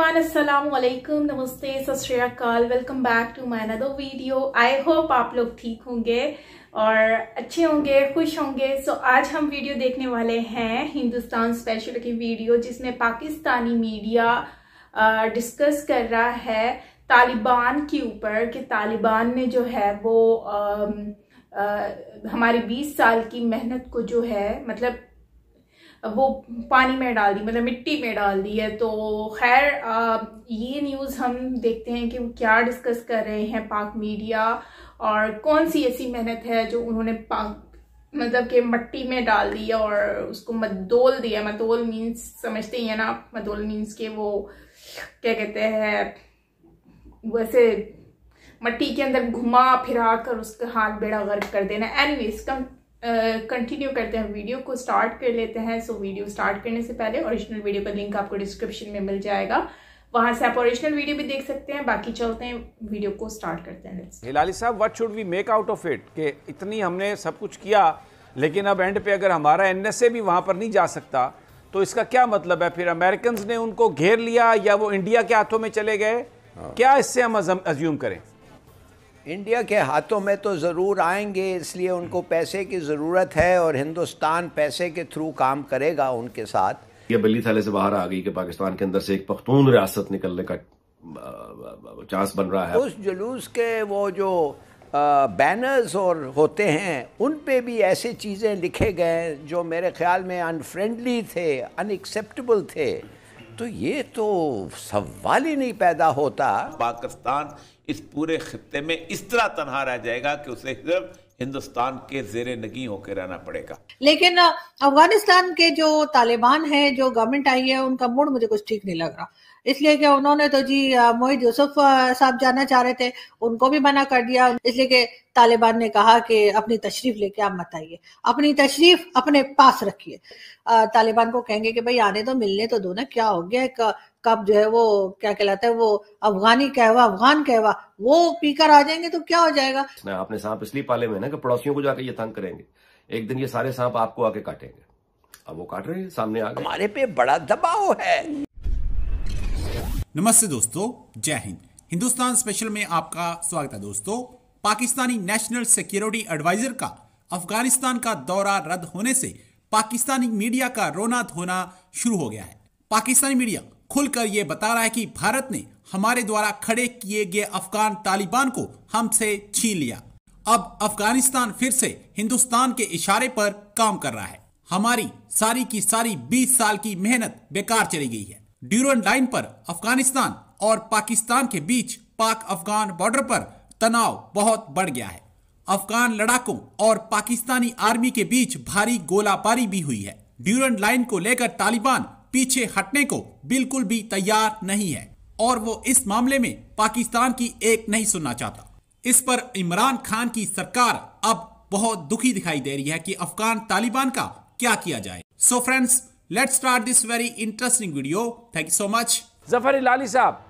Everyone अस्सलाम वालेकुम नमस्ते सत welcome back to my another video I hope आप लोग ठीक होंगे और अच्छे होंगे खुश होंगे सो so, आज हम वीडियो देखने वाले हैं हिंदुस्तान स्पेशल की वीडियो जिसमें पाकिस्तानी मीडिया डिस्कस कर रहा है तालिबान के ऊपर कि तालिबान ने जो है वो आ, आ, हमारी 20 साल की मेहनत को जो है मतलब वो पानी में डाल दी मतलब मिट्टी में डाल दी है तो खैर ये न्यूज़ हम देखते हैं कि वो क्या डिस्कस कर रहे हैं पाक मीडिया और कौन सी ऐसी मेहनत है जो उन्होंने पाक मतलब कि मिट्टी में डाल है और उसको मदोल दिया मदोल मीन्स समझते ही है ना आप मदोल मीन्स के वो क्या कहते हैं वैसे मट्टी के अंदर घुमा फिरा कर उसका हाथ बेड़ा गर्क कर देना एनीवेज कम कंटिन्यू uh, करते हैं वीडियो को स्टार्ट कर लेते हैं सो वीडियो स्टार्ट करने से पहले ओरिजिनल वीडियो का लिंक आपको डिस्क्रिप्शन में मिल जाएगा वहां से आप ओरिजिनल वीडियो भी देख सकते हैं बाकी चलते हैं वीडियो को स्टार्ट करते हैं हिलाली साहब what should we make out of it कि इतनी हमने सब कुछ किया लेकिन अब एंड पे अगर हमारा एन भी वहाँ पर नहीं जा सकता तो इसका क्या मतलब है फिर अमेरिकन ने उनको घेर लिया या वो इंडिया के हाथों में चले गए हाँ। क्या इससे हम अज्यूम करें इंडिया के हाथों में तो ज़रूर आएंगे इसलिए उनको पैसे की ज़रूरत है और हिंदुस्तान पैसे के थ्रू काम करेगा उनके साथ ये बल्ली थैले से बाहर आ गई कि पाकिस्तान के अंदर से एक पख्तून रियासत निकलने का चांस बन रहा है उस जुलूस के वो जो बैनर्स और होते हैं उन पे भी ऐसे चीज़ें लिखे गए जो मेरे ख्याल में अनफ्रेंडली थे अनएक्सेप्टेबल थे तो ये तो सवाल ही नहीं पैदा होता पाकिस्तान इस पूरे खत्े में इस तरह तनहा रह जाएगा कि उसे सिर्फ हिंदुस्तान के जेरे नगी होकर रहना पड़ेगा लेकिन अफगानिस्तान के जो तालिबान है जो गवर्नमेंट आई है उनका मूड मुझे कुछ ठीक नहीं लग रहा इसलिए कि उन्होंने तो जी मोहित यूसुफ साहब जाना चाह रहे थे उनको भी मना कर दिया इसलिए कि तालिबान ने कहा कि अपनी तशरीफ लेके आप मत आइए अपनी तशरीफ अपने पास रखिए तालिबान को कहेंगे कि भाई आने तो मिलने तो दो ना क्या हो गया एक कप जो है वो क्या कहलाता है वो अफगानी कहवा अफगान कहवा वो पीकर आ जाएंगे तो क्या हो जाएगा ना आपने सांप इसलिए पाले हुए ना कि पड़ोसियों को जाकर ये तंग करेंगे एक दिन ये सारे सांप आपको आके काटेंगे अब वो काट रहे हैं सामने आ हमारे पे बड़ा दबाव है नमस्ते दोस्तों जय हिंद हिंदुस्तान स्पेशल में आपका स्वागत है दोस्तों पाकिस्तानी नेशनल सिक्योरिटी एडवाइजर का अफगानिस्तान का दौरा रद्द होने से पाकिस्तानी मीडिया का रोना धोना शुरू हो गया है पाकिस्तानी मीडिया खुलकर यह बता रहा है कि भारत ने हमारे द्वारा खड़े किए गए अफगान तालिबान को हमसे छीन लिया अब अफगानिस्तान फिर से हिंदुस्तान के इशारे पर काम कर रहा है हमारी सारी की सारी 20 साल की मेहनत बेकार चली गई है ड्यूरन लाइन पर अफगानिस्तान और पाकिस्तान के बीच पाक अफगान बॉर्डर पर तनाव बहुत बढ़ गया है अफगान लड़ाकों और पाकिस्तानी आर्मी के बीच भारी गोलाबारी भी हुई है ड्यूरन लाइन को लेकर तालिबान पीछे हटने को बिल्कुल भी तैयार नहीं है और वो इस मामले में पाकिस्तान की एक नहीं सुनना चाहता इस पर इमरान खान की सरकार अब बहुत दुखी दिखाई दे रही है कि अफगान तालिबान का क्या किया जाए so friends let start this very interesting video thank you so much Zafar Hilali साहब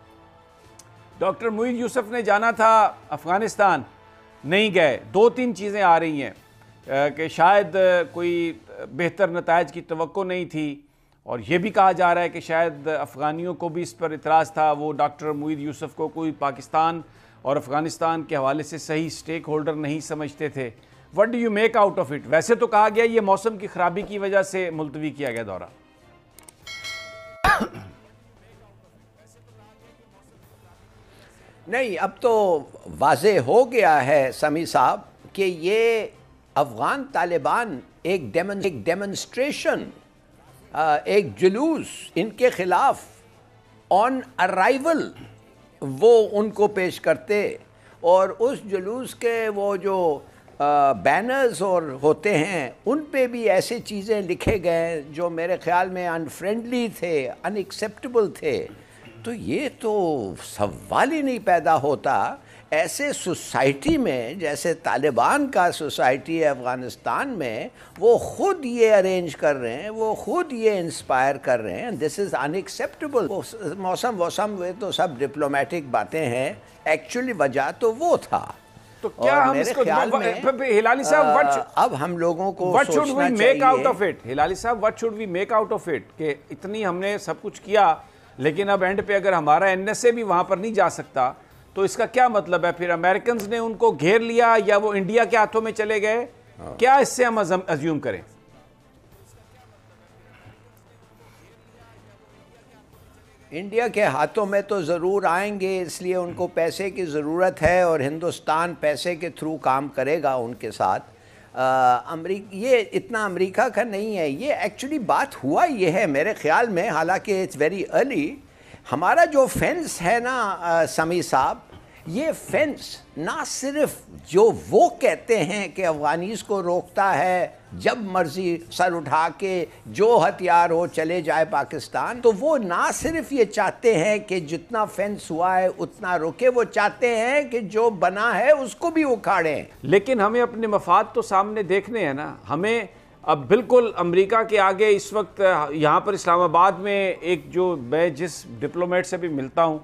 डॉक्टर मुइन यूसुफ ने जाना था अफगानिस्तान नहीं गए दो तीन चीज़ें आ रही हैं कि शायद कोई बेहतर नतज की तो नहीं थी और ये भी कहा जा रहा है कि शायद अफ़गानियों को भी इस पर इतराज़ था वो डॉक्टर मुईद यूसुफ को कोई पाकिस्तान और अफ़गानिस्तान के हवाले से सही स्टेक होल्डर नहीं समझते थे what do you make out of it वैसे तो कहा गया ये मौसम की खराबी की वजह से मुलतवी किया गया दौरा नहीं अब तो वाज हो गया है समी साहब कि ये अफ़गान तालिबान एक डेमन एक डेमनस्ट्रेशन एक जुलूस इनके ख़िलाफ़ ऑन अराइवल वो उनको पेश करते और उस जुलूस के वो जो बैनर्स और होते हैं उन पे भी ऐसे चीज़ें लिखे गए जो मेरे ख़्याल में अनफ्रेंडली थे अनएक्सेप्टेबल थे तो ये तो सवाल ही नहीं पैदा होता ऐसे सोसाइटी में जैसे तालिबान का सोसाइटी है अफ़गानिस्तान में वो ख़ुद ये अरेंज कर रहे हैं वो ख़ुद ये इंस्पायर कर रहे हैं दिस इज़ अनएक्सेप्टेबल मौसम वौसम वे तो सब डिप्लोमेटिक बातें हैं एक्चुअली वजह तो वो था तो क्या हम इसको हिलाली साहब अब हम लोगों को what should we make out of it Hilali साहब what should we make out of it कि इतनी हमने सब कुछ किया लेकिन अब एंड पे अगर हमारा एनएसए भी वहां पर नहीं जा सकता तो इसका क्या मतलब है फिर अमेरिकन ने उनको घेर लिया या वो इंडिया के हाथों में चले गए हाँ। क्या इससे हम अज्यूम करें इंडिया के हाथों में तो ज़रूर आएंगे इसलिए उनको पैसे की ज़रूरत है और हिंदुस्तान पैसे के थ्रू काम करेगा उनके साथ अमरीक ये इतना अमेरिका का नहीं है ये एक्चुअली बात हुआ ये है मेरे ख्याल में हालांकि इट्स वेरी अर्ली हमारा जो फेंस है ना समी साहब ये फेंस ना सिर्फ जो वो कहते हैं कि अफगानिस को रोकता है जब मर्जी सर उठा के जो हथियार हो चले जाए पाकिस्तान तो वो ना सिर्फ ये चाहते हैं कि जितना फेंस हुआ है उतना रोके वो चाहते हैं कि जो बना है उसको भी उखाड़ें लेकिन हमें अपने मफाद तो सामने देखने हैं ना हमें अब बिल्कुल अमेरिका के आगे इस वक्त यहाँ पर इस्लामाबाद में एक जो मैं जिस डिप्लोमेट से भी मिलता हूँ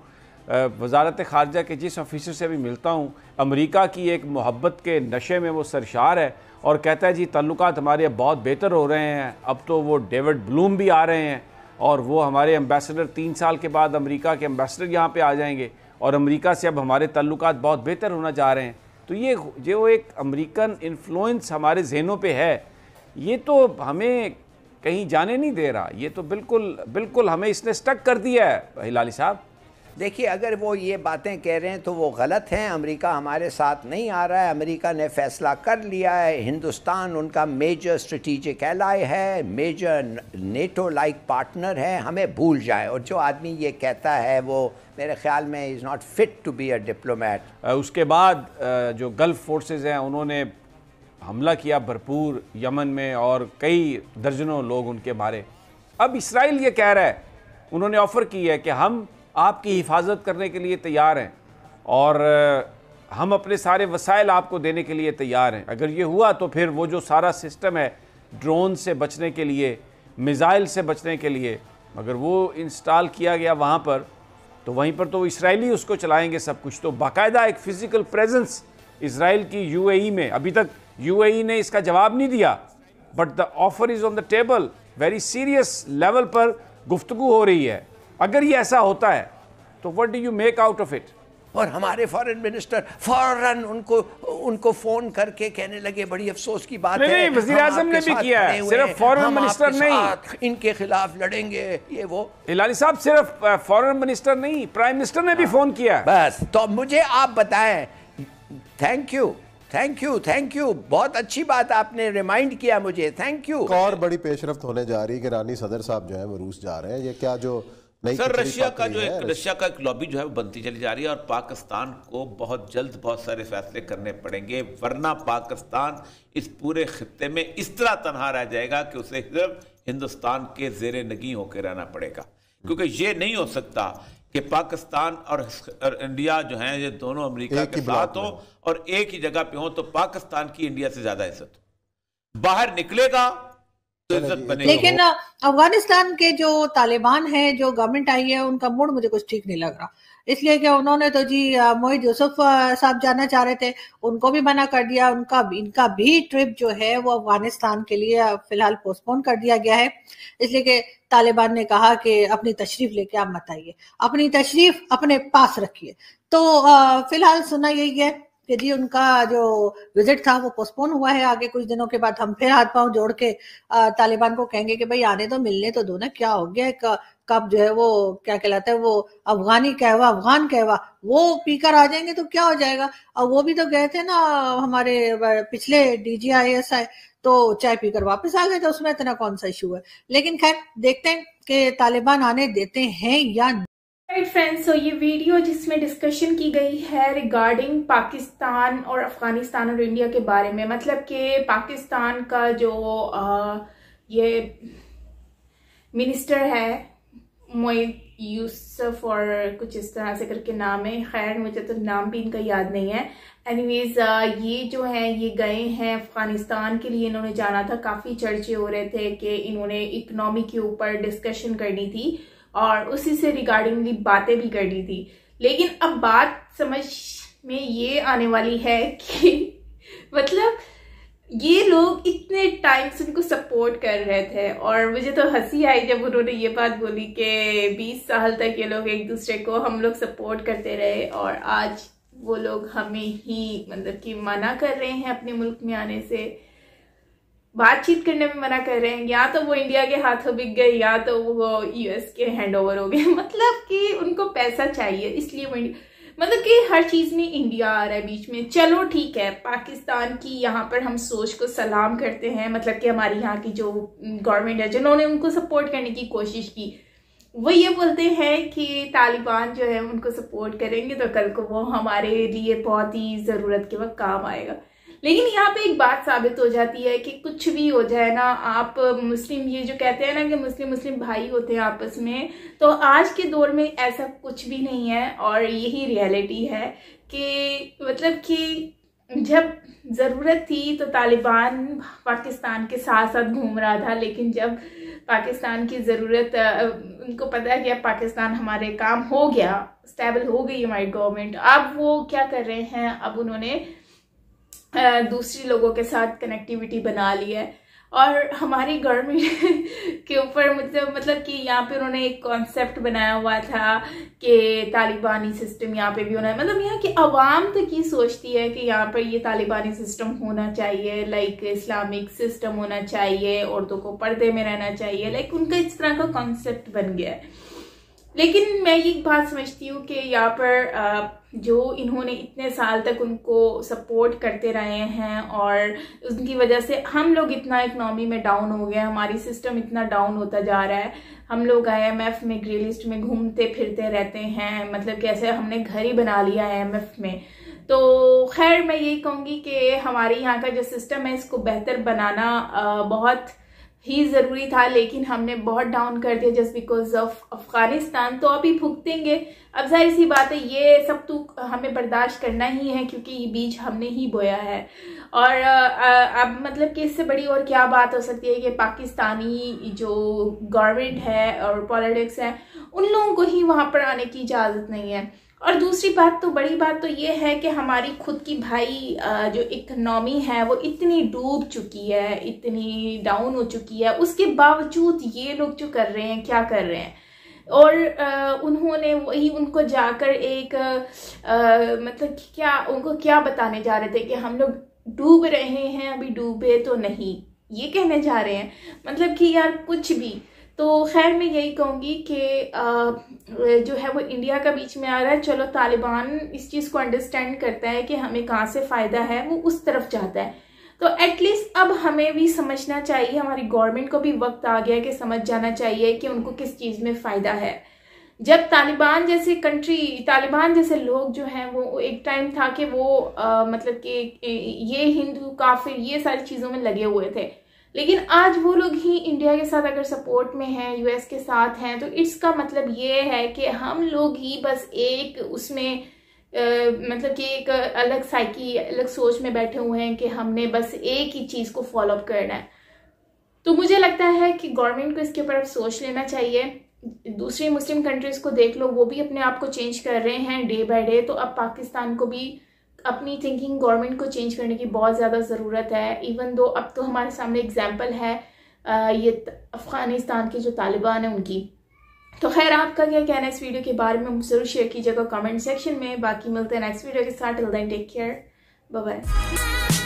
वजारत ख़ारजा के जिस ऑफिसर से भी मिलता हूँ अमेरिका की एक मोहब्बत के नशे में वो सरशार है और कहता है जी ताल्लुक हमारे बहुत बेहतर हो रहे हैं अब तो वो डेविड ब्लूम भी आ रहे हैं और वो हमारे एम्बेसडर तीन साल के बाद अमरीका के एम्बेसडर यहाँ पर आ जाएंगे और अमरीका से अब हमारे ताल्लुक बहुत बेहतर होना चाह रहे हैं तो ये जो एक अमरीकन इन्फ्लुंस हमारे जहनों पर है ये तो हमें कहीं जाने नहीं दे रहा ये तो बिल्कुल बिल्कुल हमें इसने स्टक कर दिया है हिलाली साहब देखिए अगर वो ये बातें कह रहे हैं तो वो गलत हैं अमेरिका हमारे साथ नहीं आ रहा है अमेरिका ने फैसला कर लिया है हिंदुस्तान उनका मेजर स्ट्रेटिजिक एलाय है मेजर नेटो लाइक पार्टनर है हमें भूल जाए और जो आदमी ये कहता है वो मेरे ख्याल में is not fit to be a diplomat उसके बाद जो गल्फ़ फोर्सेज हैं उन्होंने हमला किया भरपूर यमन में और कई दर्जनों लोग उनके मारे अब इसराइल ये कह रहा है उन्होंने ऑफ़र की है कि हम आपकी हिफाजत करने के लिए तैयार हैं और हम अपने सारे वसाइल आपको देने के लिए तैयार हैं अगर ये हुआ तो फिर वो जो सारा सिस्टम है ड्रोन से बचने के लिए मिज़ाइल से बचने के लिए मगर वो इंस्टॉल किया गया वहाँ पर तो वहीं पर तो इसराइली उसको चलाएंगे सब कुछ तो बाकायदा एक फ़िज़िकल प्रेजेंस इसराइल की यूएई में अभी तक यूएई e ने इसका जवाब नहीं दिया but the offer is on the table very serious level पर गुफ्तु हो रही है अगर ये ऐसा होता है तो what do you make out of it और हमारे फॉरेन मिनिस्टर फौरन उनको उनको फोन करके कहने लगे बड़ी अफसोस की बात है वजीर आजम ने भी किया है सिर्फ फॉरेन मिनिस्टर नहीं इनके खिलाफ लड़ेंगे ये वो हिलाली साहब सिर्फ फॉरेन मिनिस्टर नहीं प्राइम मिनिस्टर ने भी फोन हाँ। किया बस तो मुझे आप बताएं thank you thank you thank you बहुत अच्छी बात आपने रिमाइंड किया मुझे थैंक यू और बड़ी पेशरफ तो होने जा रही है कि रानी सदर साहब जो है वो रूस जा रहे हैं ये क्या जो सर रशिया का जो है रशिया का एक लॉबी जो है वो बनती चली जा रही है और पाकिस्तान को बहुत जल्द बहुत सारे फैसले करने पड़ेंगे वरना पाकिस्तान इस पूरे खत्े में इस तरह तनहा रह जाएगा कि उसे सिर्फ हिंदुस्तान के जेर नगी होकर रहना पड़ेगा क्योंकि ये नहीं हो सकता कि पाकिस्तान और, और इंडिया जो हैं ये दोनों अमेरिका के साथ हो और एक ही जगह पे हो तो पाकिस्तान की इंडिया से ज़्यादा इज्जत हो बाहर निकलेगा तो तो लेकिन अफगानिस्तान के जो तालिबान है जो गवर्नमेंट आई है उनका मूड मुझे कुछ ठीक नहीं लग रहा इसलिए कि उन्होंने तो जी मोहित यूसुफ साहब जाना चाह रहे थे उनको भी मना कर दिया उनका इनका भी ट्रिप जो है वो अफगानिस्तान के लिए फिलहाल पोस्टपोन कर दिया गया है इसलिए कि तालिबान ने कहा कि अपनी तशरीफ लेके आप मत आइए अपनी तशरीफ अपने पास रखिए तो फिलहाल सुना यही है कि जी उनका जो विजिट था वो पोस्टपोन हुआ है आगे कुछ दिनों के बाद हम फिर हाथ पांव जोड़ के तालिबान को कहेंगे कि भाई आने तो मिलने तो दो ना क्या हो गया एक कब जो है वो क्या कहलाता है वो अफगानी कहवा अफगान कहवा वो पीकर आ जाएंगे तो क्या हो जाएगा और वो भी तो गए थे ना हमारे पिछले D G I S I तो चाय पीकर वापस आ गए तो उसमें इतना कौन सा इशू है लेकिन खैर देखते हैं कि तालिबान आने देते हैं या राइट फ्रेंड्स सो ये वीडियो जिसमें डिस्कशन की गई है रिगार्डिंग पाकिस्तान और अफगानिस्तान और इंडिया के बारे में मतलब कि पाकिस्तान का जो आ, ये मिनिस्टर है मोई यूसफ और कुछ इस तरह से करके नाम है खैर मुझे तो नाम भी इनका याद नहीं है एनीवेज ये जो है ये गए हैं अफ़गानिस्तान के लिए इन्होंने जाना था काफ़ी चर्चे हो रहे थे कि इन्होंने इकनॉमी के ऊपर डिस्कशन करनी थी और उसी से रिगार्डिंगली बातें भी कर थी लेकिन अब बात समझ में ये आने वाली है कि मतलब ये लोग इतने टाइम से उनको सपोर्ट कर रहे थे और मुझे तो हंसी आई जब उन्होंने ये बात बोली कि 20 साल तक ये लोग एक दूसरे को हम लोग सपोर्ट करते रहे और आज वो लोग हमें ही मतलब कि मना कर रहे हैं अपने मुल्क में आने से बातचीत करने में मना कर रहे हैं या तो वो इंडिया के हाथों बिक गए या तो वो यूएस के हैंड ओवर हो गए मतलब कि उनको पैसा चाहिए इसलिए वो मतलब कि हर चीज़ में इंडिया आ रहा है बीच में चलो ठीक है पाकिस्तान की यहाँ पर हम सोच को सलाम करते हैं मतलब कि हमारी यहाँ की जो गवर्नमेंट है जिन्होंने उनको सपोर्ट करने की कोशिश की वो ये बोलते हैं कि तालिबान जो है उनको सपोर्ट करेंगे तो कल को वो हमारे लिए बहुत ही ज़रूरत के वक्त काम आएगा लेकिन यहाँ पे एक बात साबित हो जाती है कि कुछ भी हो जाए ना आप मुस्लिम ये जो कहते हैं ना कि मुस्लिम मुस्लिम भाई होते हैं आपस में तो आज के दौर में ऐसा कुछ भी नहीं है और यही रियलिटी है कि मतलब कि जब ज़रूरत थी तो तालिबान पाकिस्तान के साथ साथ घूम रहा था लेकिन जब पाकिस्तान की ज़रूरत उनको पता है कि अब पाकिस्तान हमारे काम हो गया स्टेबल हो गई हमारी गवर्नमेंट अब वो क्या कर रहे हैं अब उन्होंने दूसरे लोगों के साथ कनेक्टिविटी बना ली है और हमारी गवर्नमेंट के ऊपर मतलब मतलब कि यहाँ पे उन्होंने एक कॉन्सेप्ट बनाया हुआ था कि तालिबानी सिस्टम यहाँ पे भी होना है मतलब यहाँ की आवाम तक तो ये सोचती है कि यहाँ पर ये तालिबानी सिस्टम होना चाहिए लाइक इस्लामिक सिस्टम होना चाहिए औरतों को पर्दे में रहना चाहिए लाइक उनका इस तरह का कॉन्सेप्ट बन गया है लेकिन मैं ये बात समझती हूँ कि यहाँ पर आ, जो इन्होंने इतने साल तक उनको सपोर्ट करते रहे हैं और उनकी वजह से हम लोग इतना इकनॉमी में डाउन हो गए हमारी सिस्टम इतना डाउन होता जा रहा है हम लोग आई एम एफ में ग्रे लिस्ट में घूमते फिरते रहते हैं मतलब कैसे हमने घर ही बना लिया आई एम एफ में तो खैर मैं यही कहूँगी कि हमारे यहाँ का जो सिस्टम है इसको बेहतर बनाना बहुत ही ज़रूरी था लेकिन हमने बहुत डाउन कर दिया जस्ट बिकॉज ऑफ अफगानिस्तान तो अभी भुगतेंगे अब जाहिर सी बात है ये सब तो हमें बर्दाश्त करना ही है क्योंकि ये बीज हमने ही बोया है और अब मतलब कि इससे बड़ी और क्या बात हो सकती है कि पाकिस्तानी जो गवर्नमेंट है और पॉलिटिक्स है उन लोगों को ही वहाँ पर आने की इजाज़त नहीं है और दूसरी बात तो बड़ी बात तो ये है कि हमारी खुद की भाई जो इकनॉमी है वो इतनी डूब चुकी है इतनी डाउन हो चुकी है उसके बावजूद ये लोग जो कर रहे हैं क्या कर रहे हैं और उन्होंने वही उनको जाकर एक मतलब क्या उनको क्या बताने जा रहे थे कि हम लोग डूब रहे हैं अभी डूबे तो नहीं ये कहने जा रहे हैं मतलब कि यार कुछ भी तो खैर मैं यही कहूँगी कि जो है वो इंडिया का बीच में आ रहा है चलो तालिबान इस चीज़ को अंडरस्टैंड करता है कि हमें कहाँ से फ़ायदा है वो उस तरफ जाता है तो एटलीस्ट अब हमें भी समझना चाहिए हमारी गवर्नमेंट को भी वक्त आ गया कि समझ जाना चाहिए कि उनको किस चीज़ में फ़ायदा है जब तालिबान जैसे कंट्री तालिबान जैसे लोग जो हैं वो एक टाइम था कि वो आ, मतलब कि ये हिंदू काफिर ये सारी चीज़ों में लगे हुए थे लेकिन आज वो लोग ही इंडिया के साथ अगर सपोर्ट में हैं यूएस के साथ हैं तो इसका मतलब ये है कि हम लोग ही बस एक उसमें आ, मतलब कि एक अलग साइकी अलग सोच में बैठे हुए हैं कि हमने बस एक ही चीज़ को फॉलोअप करना है तो मुझे लगता है कि गवर्नमेंट को इसके ऊपर सोच लेना चाहिए दूसरी मुस्लिम कंट्रीज़ को देख लो वो भी अपने आप को चेंज कर रहे हैं डे बाय डे तो अब पाकिस्तान को भी अपनी थिंकिंग गवर्नमेंट को चेंज करने की बहुत ज़्यादा ज़रूरत है इवन दो अब तो हमारे सामने एग्जाम्पल है ये अफ़गानिस्तान के जो तालिबान हैं उनकी तो खैर आपका क्या कहना है इस वीडियो के बारे में ज़रूर शेयर कीजिएगा कमेंट सेक्शन में बाकी मिलते हैं नेक्स्ट वीडियो के साथ till then take care bye